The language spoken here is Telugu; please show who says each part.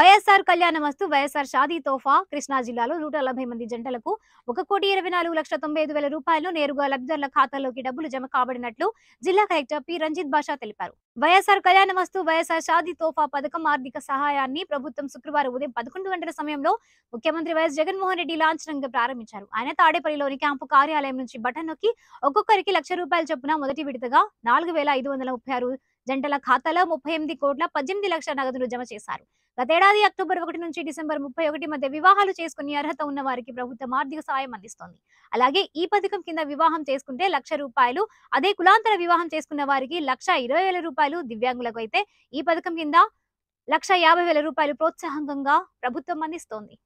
Speaker 1: వైఎస్ఆర్ కళ్యాణ మస్తు వైఎస్ఆర్ షాదీ తోఫా కృష్ణా జిల్లాలో నూట నలభై మంది జంటలకు ఒక కోటి ఇరవై నాలుగు లక్షల తొంభై ఐదు వేల రూపాయలు నేరుగా లబ్ధిదారుల ఖాతాలోకి డబ్బులు జమ కాబడినట్లు జిల్లా కలెక్టర్ పి రంజిత్ బాషా తెలిపారు వైఎస్ఆర్ కళ్యాణ మస్తు వైఎస్ఆర్ షాదీ తోఫా పథకం ఆర్థిక సహాయాన్ని ప్రభుత్వం శుక్రవారం ఉదయం పదకొండు గంటల సమయంలో ముఖ్యమంత్రి వైఎస్ జగన్మోహన్ రెడ్డి లాంఛనంగా ప్రారంభించారు ఆయన తాడేపల్లిలోని క్యాంపు కార్యాలయం నుంచి బటన్ నొక్కి ఒక్కొక్కరికి లక్ష రూపాయల చొప్పున మొదటి విడతగా నాలుగు వేల ఐదు వందల ముప్పై ఆరు జంటల ఖాతాలో ముప్పై ఎనిమిది కోట్ల పద్దెనిమిది లక్షల నగదులు జమ చేశారు గతేడాది అక్టోబర్ ఒకటి నుంచి డిసెంబర్ ముప్పై ఒకటి మధ్య వివాహాలు చేసుకునే అర్హత ఉన్న వారికి ప్రభుత్వం ఆర్థిక సాయం అందిస్తోంది అలాగే ఈ పథకం కింద వివాహం చేసుకుంటే లక్ష రూపాయలు అదే కులాంతర వివాహం చేసుకున్న వారికి లక్ష ఇరవై వేల రూపాయలు దివ్యాంగులకు అయితే ఈ పథకం కింద లక్ష యాభై వేల రూపాయలు ప్రోత్సాహకంగా ప్రభుత్వం అందిస్తోంది